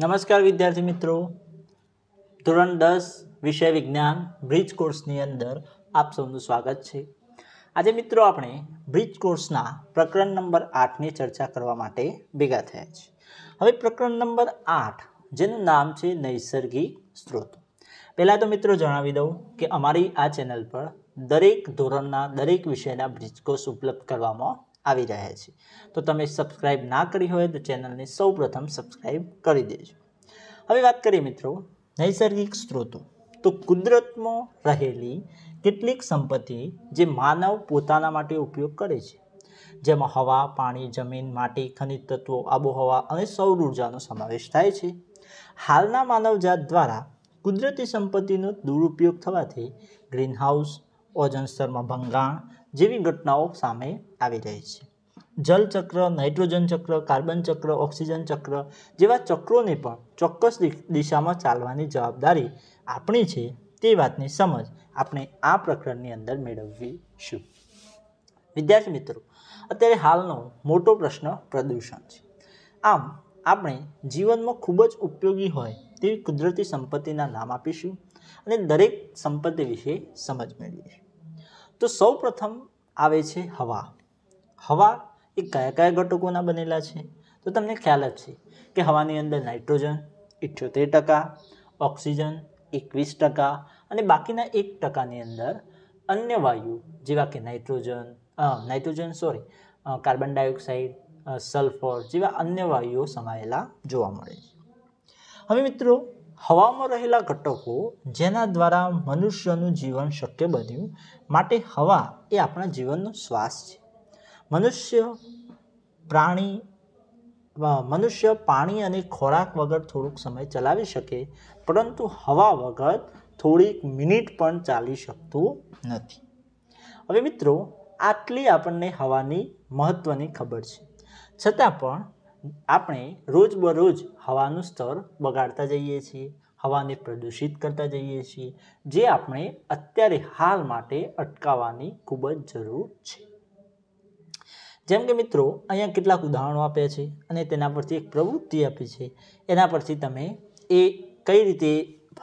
નમસ્કાર વિદ્યાર્થી મિત્રો ધોરણ દસ વિષય વિજ્ઞાન બ્રિજ કોર્સની અંદર આપ સૌનું સ્વાગત છે આજે મિત્રો આપણે બ્રિજ કોર્સના પ્રકરણ નંબર આઠની ચર્ચા કરવા માટે ભેગા થયા છે હવે પ્રકરણ નંબર આઠ જેનું નામ છે નૈસર્ગિક સ્ત્રોત પહેલાં તો મિત્રો જણાવી દઉં કે અમારી આ ચેનલ પર દરેક ધોરણના દરેક વિષયના બ્રિજ કોર્સ ઉપલબ્ધ કરવામાં આવી રહ્યા છે તો તમે સબસ્ક્રાઈબ ના કરી હોય તો ચેનલને સૌપ્રથમ સબસ્ક્રાઈબ કરી દેજો હવે વાત કરીએ મિત્રો નૈસર્ગિક સ્ત્રોતો તો કુદરતમાં રહેલી કેટલીક સંપત્તિ જે માનવ પોતાના માટે ઉપયોગ કરે છે જેમાં હવા પાણી જમીન માટી ખનિજ તત્વો આબોહવા અને સૌર ઉર્જાનો સમાવેશ થાય છે હાલના માનવજાત દ્વારા કુદરતી સંપત્તિનો દુરુપયોગ થવાથી ગ્રીનહાઉસ ઓઝન સ્તરમાં ભંગાણ જેવી ઘટનાઓ સામે આવી રહી છે જલચક્ર નાઇટ્રોજન ચક્ર કાર્બન ચક્ર ઓક્સિજન ચક્ર જેવા ચક્રોને પણ ચોક્કસ દિશામાં ચાલવાની જવાબદારી આપણી છે તે વાતની સમજ આપણે આ પ્રકરણની અંદર મેળવવી વિદ્યાર્થી મિત્રો અત્યારે હાલનો મોટો પ્રશ્ન પ્રદૂષણ છે આમ આપણે જીવનમાં ખૂબ જ ઉપયોગી હોય તેવી કુદરતી સંપત્તિના નામ આપીશું અને દરેક સંપત્તિ વિશે સમજ મેળવીશું તો સૌ પ્રથમ આવે છે હવા હવા એ કયા કયા ઘટકોના બનેલા છે તો તમને ખ્યાલ જ છે કે હવાની અંદર નાઇટ્રોજન ઇઠ્યોતેર ટકા ઓક્સિજન એકવીસ ટકા અને બાકીના એક ટકાની અંદર અન્ય વાયુ જેવા કે nitrogen nitrogen sorry carbon dioxide sulphur જેવા અન્ય વાયુઓ સમાયેલા જોવા મળે છે હવે મિત્રો હવામાં રહેલા ઘટકો જેના દ્વારા મનુષ્યનું જીવન શક્ય બન્યું માટે હવા એ આપણા જીવનનો શ્વાસ છે મનુષ્ય પ્રાણી મનુષ્ય પાણી અને ખોરાક વગર થોડુંક સમય ચલાવી શકે પરંતુ હવા વગર થોડીક મિનિટ પણ ચાલી શકતું નથી હવે મિત્રો આટલી આપણને હવાની મહત્ત્વની ખબર છે છતાં પણ આપણે રોજબરોજ હવાનું સ્તર બગાડતા જઈએ છીએ હવાને પ્રદૂષિત કરતા જઈએ છીએ જે આપણે અત્યારે હાલ માટે અટકાવવાની ખૂબ જ જરૂર છે જેમ કે મિત્રો અહીંયા કેટલાક ઉદાહરણો આપ્યા છે અને તેના પરથી એક પ્રવૃત્તિ આપી છે એના પરથી તમે એ કઈ રીતે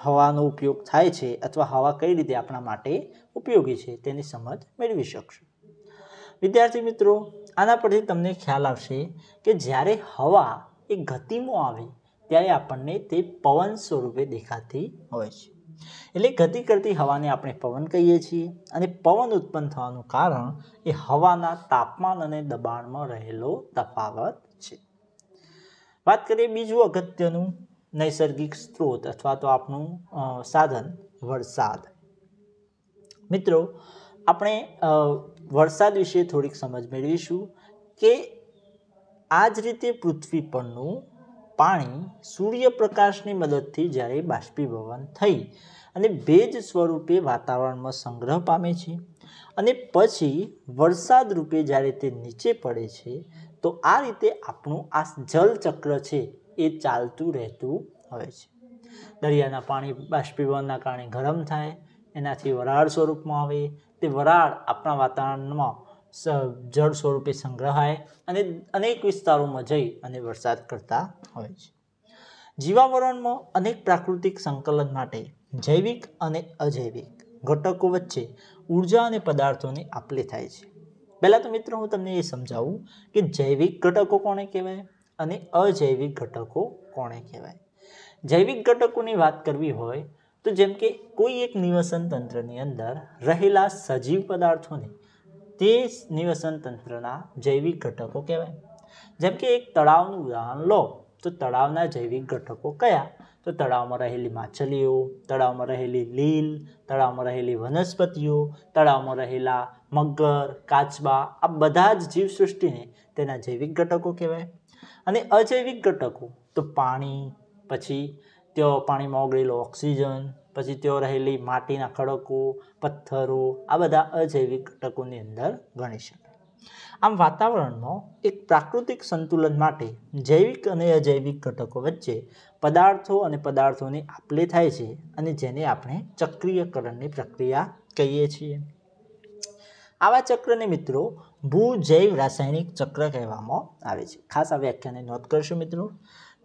હવાનો ઉપયોગ થાય છે અથવા હવા કઈ રીતે આપણા માટે ઉપયોગી છે તેની સમજ મેળવી શકશો વિદ્યાર્થી મિત્રો આના પરથી તમને ખ્યાલ આવશે કે જ્યારે હવા એ ગતિમાં આવે ત્યારે આપણને તે પવન સ્વરૂપે દેખાતી હોય છે એટલે ગતિ કરતી હવાને આપણે પવન કહીએ છીએ અને પવન ઉત્પન્ન થવાનું કારણ એ હવાના તાપમાન અને દબાણમાં રહેલો તફાવત છે વાત કરીએ બીજું અગત્યનું નૈસર્ગિક સ્ત્રોત અથવા તો આપણું સાધન વરસાદ મિત્રો આપણે વરસાદ વિશે થોડીક સમજ મેળવીશું કે આ જ રીતે પૃથ્વી પરનું પાણી સૂર્યપ્રકાશની મદદથી જ્યારે બાષ્પીભવન થઈ અને ભેજ સ્વરૂપે વાતાવરણમાં સંગ્રહ પામે છે અને પછી વરસાદ રૂપે જ્યારે તે નીચે પડે છે તો આ રીતે આપણું આ જલચક્ર છે એ ચાલતું રહેતું હોય છે દરિયાના પાણી બાષ્પીભવનના કારણે ગરમ થાય એનાથી વરાળ સ્વરૂપમાં આવે તે વરાળ આપણા વાતાવરણમાં જળ સ્વરૂપે સંગ્રહાય અને અનેક વિસ્તારોમાં જઈ અને વરસાદ કરતા હોય છે જીવાવરણમાં અનેક પ્રાકૃતિક સંકલન માટે જૈવિક અને અજૈવિક ઘટકો વચ્ચે ઉર્જા અને પદાર્થોની આપલે થાય છે પહેલાં તો મિત્રો હું તમને એ સમજાવું કે જૈવિક ઘટકો કોણે કહેવાય અને અજૈવિક ઘટકો કોણે કહેવાય જૈવિક ઘટકોની વાત કરવી હોય તો જેમ કે કોઈ એક નિવસન તંત્રની અંદર રહેલા સજીવ પદાર્થોને તે નિવસન તંત્રના જૈવિક ઘટકો કહેવાય જેમ કે એક તળાવનું ઉદાહરણ લો તો તળાવના જૈવિક ઘટકો કયા તો તળાવમાં રહેલી માછલીઓ તળાવમાં રહેલી લીલ તળાવમાં રહેલી વનસ્પતિઓ તળાવમાં રહેલા મગર કાચબા આ બધા જ જીવસૃષ્ટિને તેના જૈવિક ઘટકો કહેવાય અને અજૈવિક ઘટકો તો પાણી પછી ત્યાં પાણીમાં ઓગળેલો ઓક્સિજન પછી તેઓ રહેલી માટીના ખડકો પથ્થરો આ બધા અજૈવિક ઘટકોની અંદર ગણી શકાય આમ વાતાવરણમાં એક પ્રાકૃતિક સંતુલન માટે જૈવિક અને અજૈવિક ઘટકો વચ્ચે પદાર્થો અને પદાર્થોની આપલે થાય છે અને જેને આપણે ચક્રીયકરણની પ્રક્રિયા કહીએ છીએ આવા ચક્રને મિત્રો ભૂજૈવ રાસાયણિક ચક્ર કહેવામાં આવે છે ખાસ આ વ્યાખ્યાને નોંધ કરશો મિત્રો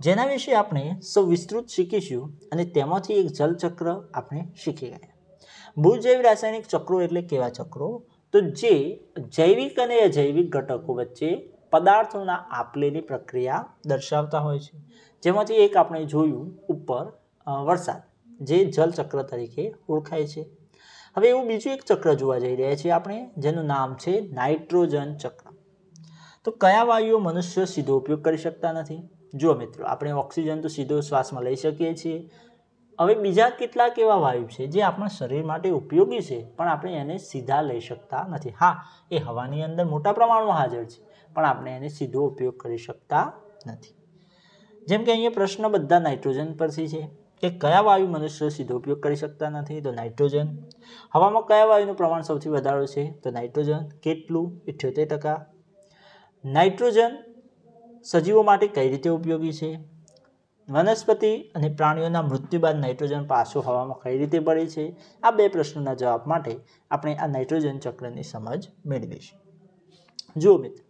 જેના વિશે આપણે સૌ વિસ્તૃત શીખીશું અને તેમાંથી એક જલચક્ર આપણે શીખી ગયા ભૂજૈવ રાસાયણિક ચક્રો એટલે કેવા ચક્રો તો જે જૈવિક અને અજૈવિક ઘટકો વચ્ચે પદાર્થોના આપલેલી પ્રક્રિયા દર્શાવતા હોય છે જેમાંથી એક આપણે જોયું ઉપર વરસાદ જે જલચક્ર તરીકે ઓળખાય છે હવે એવું બીજું એક ચક્ર જોવા જઈ રહ્યા છીએ આપણે જેનું નામ છે નાઇટ્રોજન ચક્ર તો કયા વાયુઓ મનુષ્ય સીધો ઉપયોગ કરી શકતા નથી જો મિત્રો આપણે ઓક્સિજન તો સીધો શ્વાસમાં લઈ શકીએ છીએ હવે બીજા કેટલાક એવા વાયુ છે જે આપણા શરીર માટે ઉપયોગી છે પણ આપણે એને સીધા લઈ શકતા નથી હા એ હવાની અંદર મોટા પ્રમાણમાં હાજર છે પણ આપણે એને સીધો ઉપયોગ કરી શકતા નથી જેમ કે અહીંયા પ્રશ્ન બધા નાઇટ્રોજન પરથી છે કે કયા વાયુ મનુષ્ય સીધો ઉપયોગ કરી શકતા નથી તો નાઇટ્રોજન હવામાં કયા વાયુનું પ્રમાણ સૌથી વધારે છે તો નાઇટ્રોજન કેટલું ઇઠ્યોતેર ટકા નાઇટ્રોજન સજીવો માટે કઈ રીતે ઉપયોગી છે વનસ્પતિ અને પ્રાણીઓના મૃત્યુ બાદ નાઇટ્રોજન પાછું હવામાં કઈ રીતે પડે છે આ બે પ્રશ્નોના જવાબ માટે આપણે આ નાઇટ્રોજન ચક્રની સમજ મેળવીશું જુઓ મિત્ર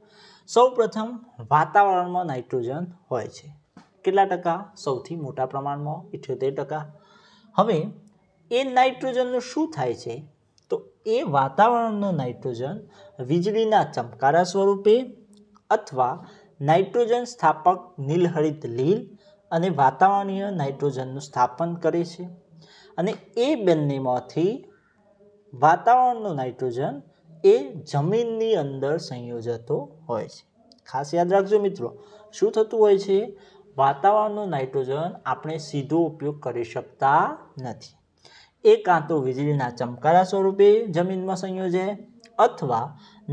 સૌ પ્રથમ વાતાવરણમાં નાઇટ્રોજન હોય છે કેટલા ટકા સૌથી મોટા પ્રમાણમાં ઇઠ્યોતેર ટકા હવે એ નાઇટ્રોજનનું શું થાય છે તો એ વાતાવરણનો નાઇટ્રોજન વીજળીના ચમકારા સ્વરૂપે અથવા નાઇટ્રોજન સ્થાપક નીલહરિત લીલ અને વાતાવરણીય નાઇટ્રોજનનું સ્થાપન કરે છે અને એ બંનેમાંથી વાતાવરણનું નાઇટ્રોજન એ જમીનની અંદર સંયોજતો હોય છે ખાસ યાદ રાખજો મિત્રો શું થતું હોય છે વાતાવરણનું નાઇટ્રોજન આપણે સીધો ઉપયોગ કરી શકતા નથી એ કાં તો વીજળીના ચમકારા સ્વરૂપે જમીનમાં સંયોજે અથવા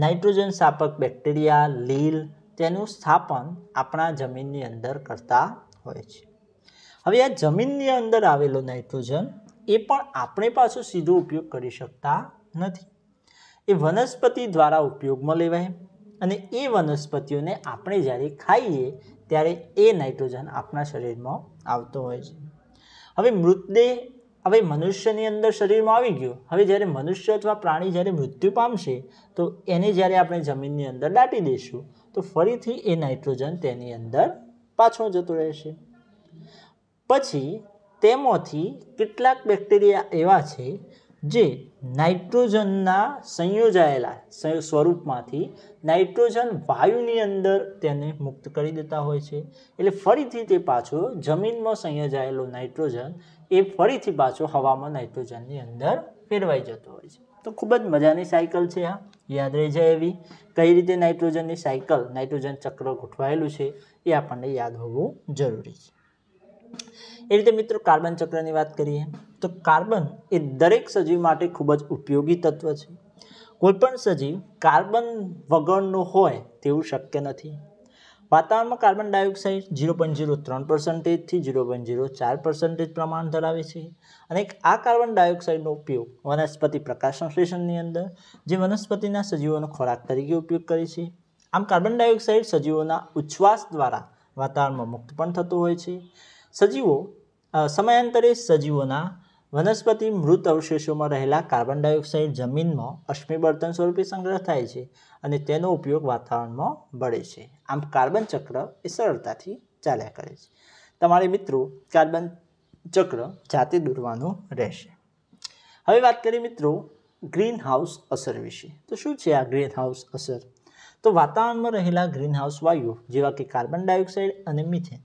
નાઇટ્રોજન સ્થાપક બેક્ટેરિયા લીલ તેનું સ્થાપન આપણા જમીનની અંદર કરતા હોય છે હવે આ જમીનની અંદર આવેલો નાઇટ્રોજન એ પણ આપણે પાછો સીધો ઉપયોગ કરી શકતા નથી એ વનસ્પતિ દ્વારા ઉપયોગમાં લેવાય અને એ વનસ્પતિઓને આપણે જ્યારે ખાઈએ ત્યારે એ નાઇટ્રોજન આપણા શરીરમાં આવતો હોય છે હવે મૃતદેહ હવે મનુષ્યની અંદર શરીરમાં આવી ગયો હવે જ્યારે મનુષ્ય અથવા પ્રાણી જ્યારે મૃત્યુ પામશે તો એને જ્યારે આપણે જમીનની અંદર દાટી દઈશું તો ફરીથી એ નાઇટ્રોજન તેની અંદર પાછો જતો રહેશે પછી તેમાંથી કેટલાક બેક્ટેરિયા એવા છે જે નાઇટ્રોજનના સંયોજાયેલા સ્વરૂપમાંથી નાઇટ્રોજન વાયુની અંદર તેને મુક્ત કરી દેતા હોય છે એટલે ફરીથી તે પાછો જમીનમાં સંયોજાયેલો નાઇટ્રોજન એ ફરીથી પાછો હવામાં નાઇટ્રોજનની અંદર ફેરવાઈ જતો હોય છે તો ખૂબ જ મજાની સાયકલ છે આ યાદ રહી જાય એવી કઈ રીતે નાઇટ્રોજનની સાયકલ નાઇટ્રોજન ચક્ર ગોઠવાયેલું છે એ આપણને યાદ હોવું જરૂરી છે એ રીતે મિત્રો કાર્બન ચક્રની વાત કરીએ તો કાર્બન એ દરેક સજીવ માટે ખૂબ જ ઉપયોગી તત્વ છે કોઈપણ સજીવ કાર્બન વગરનું હોય તેવું શક્ય નથી વાતાવરણમાં carbon dioxide zero point zero ત્રણ પર્સન્ટેજથી ઝીરો પોઈન્ટ ઝીરો ચાર પર્સન્ટેજ પ્રમાણ ધરાવે છે અને આ કાર્બન ડાયોક્સાઇડનો ઉપયોગ વનસ્પતિ પ્રકાશ સંશ્લેષણની અંદર જે વનસ્પતિના સજીવોનો ખોરાક તરીકે ઉપયોગ કરે છે આમ કાર્બન ડાયોક્સાઇડ સજીવોના ઉચ્છ્વાસ દ્વારા વાતાવરણમાં મુક્ત પણ થતો હોય છે સજીવો સમયાંતરે સજીવોના વનસ્પતિ મૃત અવશેષોમાં રહેલા કાર્બન ડાયોક્સાઇડ જમીનમાં અશ્મિ બળતણ સ્વરૂપે સંગ્રહ થાય છે અને તેનો ઉપયોગ વાતાવરણમાં બળે છે આમ કાર્બન ચક્ર એ સરળતાથી ચાલ્યા કરે છે તમારે મિત્રો કાર્બન ચક્ર જાતે દૂરવાનું રહેશે હવે વાત કરીએ મિત્રો ગ્રીન હાઉસ અસર વિશે તો શું છે આ ગ્રીન હાઉસ અસર તો વાતાવરણમાં રહેલા ગ્રીનહાઉસ વાયુ જેવા કે કાર્બન ડાયોક્સાઇડ અને મિથેન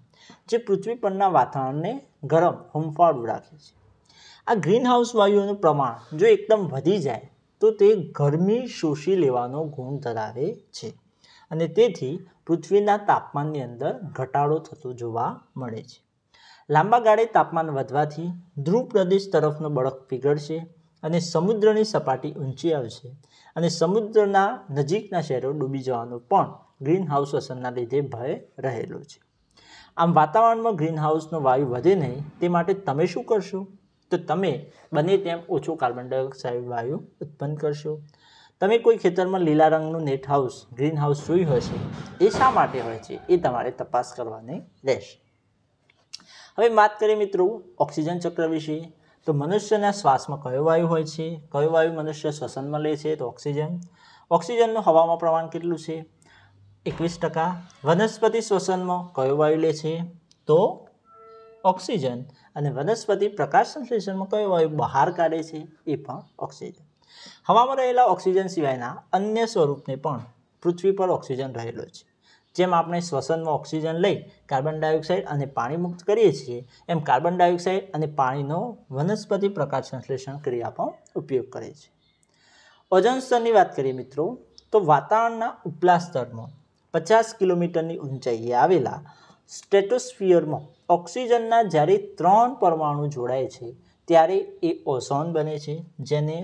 જે પૃથ્વી પરના વાતાવરણને ગરમ હુંફાળું રાખે છે આ ગ્રીનહાઉસ વાયુઓનું પ્રમાણ જો એકદમ વધી જાય તો તે ગરમી શોષી લેવાનો ગુણ ધરાવે છે અને તેથી પૃથ્વીના તાપમાનની અંદર ઘટાડો થતો જોવા મળે છે લાંબા ગાળે તાપમાન વધવાથી ધ્રુવ પ્રદેશ તરફનો બળક પીગળશે અને સમુદ્રની સપાટી ઊંચી આવશે અને સમુદ્રના નજીકના શહેરો ડૂબી જવાનો પણ ગ્રીનહાઉસ અસરના લીધે ભય રહેલો છે આમ વાતાવરણમાં ગ્રીનહાઉસનો વાયુ વધે નહીં તે માટે તમે શું કરશો તો તમે બને તેમ ઓછો કાર્બન ડાયોક્સાઇડ વાયુ ઉત્પન્ન કરશો તમે કોઈ ખેતરમાં લીલા રંગનું નેટ હાઉસ ગ્રીન હાઉસ જોયું છે એ શા માટે હોય છે એ તમારે તપાસ કરવાની રહેશે હવે વાત કરીએ મિત્રો ઓક્સિજન ચક્ર વિશે તો મનુષ્યના શ્વાસમાં કયો વાયુ હોય છે કયો વાયુ મનુષ્ય શ્વસનમાં લે છે તો ઓક્સિજન ઓક્સિજનનું હવામાં પ્રમાણ કેટલું છે એકવીસ ટકા વનસ્પતિ શ્વસનમાં કયો વાયુ લે છે તો ઓક્સિજન અને વનસ્પતિ પ્રકાશ સંશ્લેષણમાં કયો વાયુ બહાર કાઢે છે એ પણ ઓક્સિજન હવામાં રહેલા ઓક્સિજન સિવાયના અન્ય સ્વરૂપને પણ પૃથ્વી પર ઓક્સિજન રહેલો છે જેમ આપણે શ્વસનમાં ઓક્સિજન લઈ કાર્બન ડાયોક્સાઇડ અને પાણી મુક્ત કરીએ છીએ એમ કાર્બન ડાયોક્સાઇડ અને પાણીનો વનસ્પતિ પ્રકાશ સંશ્લેષણ ક્રિયા પણ ઉપયોગ કરે છે ઓઝોન સ્તરની વાત કરીએ મિત્રો તો વાતાવરણના ઉપલા સ્તરમાં પચાસ કિલોમીટરની ઊંચાઈએ આવેલા સ્ટેટોસ્ફિયરમાં ઓક્સિજનના જ્યારે ત્રણ પરમાણુ જોડાય છે ત્યારે એ ઓઝોન બને છે જેને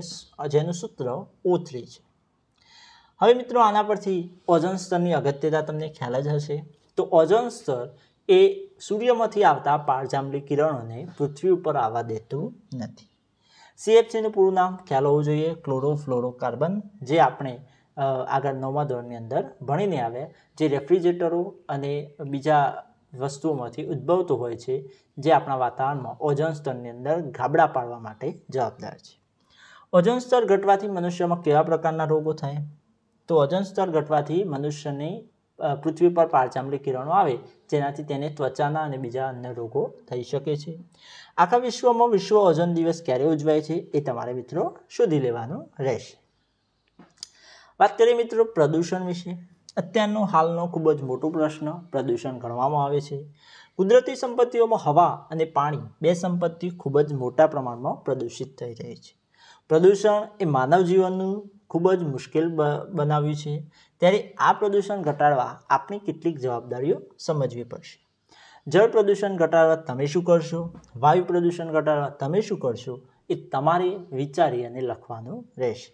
જેનું સૂત્ર ઓ થ્રી છે હવે મિત્રો આના પરથી ઓઝોન સ્તરની અગત્યતા તમને ખ્યાલ જ હશે તો ઓઝોન સ્તર એ સૂર્યમાંથી આવતા પારજાંબલી કિરણોને પૃથ્વી ઉપર આવવા દેતું નથી સીએફસીનું પૂરું નામ ખ્યાલ હોવું જોઈએ ક્લોરોફ્લોરોકાર્બન જે આપણે આગળ નવમા ધોરણની અંદર ભણીને આવ્યા જે રેફ્રિજરેટરો અને બીજા વસ્તુઓમાંથી ઉદ્ભવતું હોય છે જે આપણા વાતાવરણમાં ઓઝોન સ્તરની અંદર ગાબડા પાડવા માટે જવાબદાર છે ઓઝોન સ્તર ઘટવાથી મનુષ્યમાં કેવા પ્રકારના રોગો થાય તો ઓઝોન સ્તર ઘટવાથી મનુષ્યની પૃથ્વી પર પારચામડી કિરણો આવે જેનાથી તેને ત્વચાના અને બીજા અન્ય રોગો થઈ શકે છે આખા વિશ્વમાં વિશ્વ ઓઝોન દિવસ ક્યારે ઉજવાય છે એ તમારે મિત્રો શોધી લેવાનું રહેશે વાત કરીએ મિત્રો પ્રદૂષણ વિશે અત્યારનો હાલનો ખૂબ જ મોટો પ્રશ્ન પ્રદૂષણ ગણવામાં આવે છે કુદરતી સંપત્તિઓમાં હવા અને પાણી બે સંપત્તિ ખૂબ જ મોટા પ્રમાણમાં પ્રદૂષિત થઈ રહી છે પ્રદૂષણ એ માનવ જીવનનું ખૂબ જ મુશ્કેલ બનાવ્યું છે ત્યારે આ પ્રદૂષણ ઘટાડવા આપણી કેટલીક જવાબદારીઓ સમજવી પડશે જળ પ્રદૂષણ ઘટાડવા તમે શું કરશો વાયુ પ્રદૂષણ ઘટાડવા તમે શું કરશો એ તમારે વિચારી અને લખવાનું રહેશે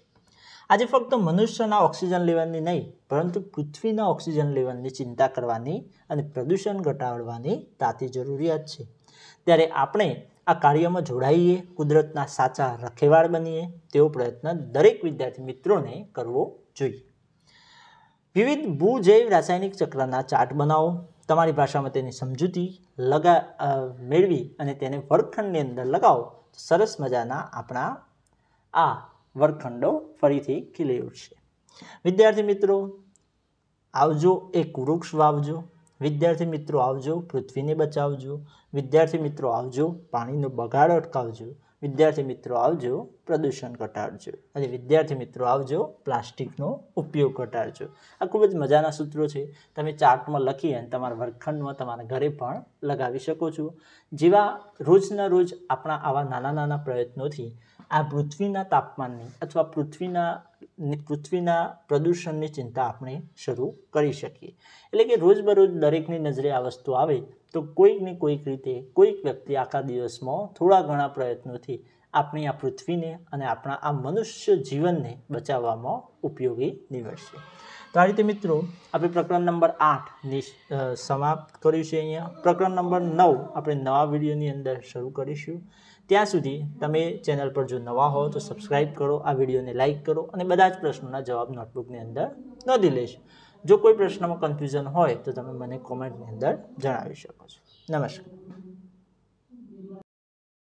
આજે ફક્ત મનુષ્યના ઓક્સિજન લેવલની નહીં પરંતુ પૃથ્વીના ઓક્સિજન લેવલની ચિંતા કરવાની અને પ્રદૂષણ ઘટાડવાની તાતી જરૂરિયાત છે ત્યારે આપણે આ કાર્યમાં જોડાઈએ કુદરતના સાચા રખેવાળ બનીએ તેવો પ્રયત્ન દરેક વિદ્યાર્થી મિત્રોને કરવો જોઈએ વિવિધ ભૂજૈવ રાસાયણિક ચક્રના ચાર્ટ બનાવો તમારી ભાષામાં તેની સમજૂતી લગા મેળવી અને તેને વર્ગખંડની અંદર લગાવો સરસ મજાના આપણા આ વર્ગખંડો ફરીથી ખીલી ઉઠશે વિદ્યાર્થી મિત્રો આવજો એક વૃક્ષ વાવજો વિદ્યાર્થી મિત્રો આવજો પૃથ્વીને બચાવજો વિદ્યાર્થી મિત્રો આવજો પાણીનો બગાડ અટકાવજો વિદ્યાર્થી મિત્રો આવજો પ્રદૂષણ ઘટાડજો અને વિદ્યાર્થી મિત્રો આવજો પ્લાસ્ટિકનો ઉપયોગ ઘટાડજો આ ખૂબ જ મજાના સૂત્રો છે તમે ચાર્ટમાં લખી અને તમારા વર્ગખંડમાં તમારા ઘરે પણ લગાવી શકો છો જેવા રોજના રોજ આપણા આવા નાના નાના પ્રયત્નોથી આ પૃથ્વીના તાપમાનની અથવા પૃથ્વીના પૃથ્વીના પ્રદૂષણની ચિંતા આપણે શરૂ કરી શકીએ એટલે કે રોજબરોજ દરેકની નજરે આ વસ્તુ આવે તો કોઈકને કોઈક રીતે કોઈક વ્યક્તિ આખા દિવસમાં થોડા ઘણા પ્રયત્નોથી આપણી આ પૃથ્વીને અને આપણા આ મનુષ્ય જીવનને બચાવવામાં ઉપયોગી નીવડશે તો આ રીતે મિત્રો આપણે પ્રકરણ નંબર આઠની સમાપ્ત કર્યું છે અહીંયા પ્રકરણ નંબર નવ આપણે નવા વિડીયોની અંદર શરૂ કરીશું ત્યાં સુધી તમે ચેનલ પર જો નવા હો તો સબસ્ક્રાઈબ કરો આ વિડીયોને લાઇક કરો અને બધા જ પ્રશ્નોના જવાબ નોટબુકની અંદર નોંધી લેશો જો કોઈ પ્રશ્નમાં કન્ફ્યુઝન હોય તો તમે મને કોમેન્ટની અંદર જણાવી શકો છો નમસ્કાર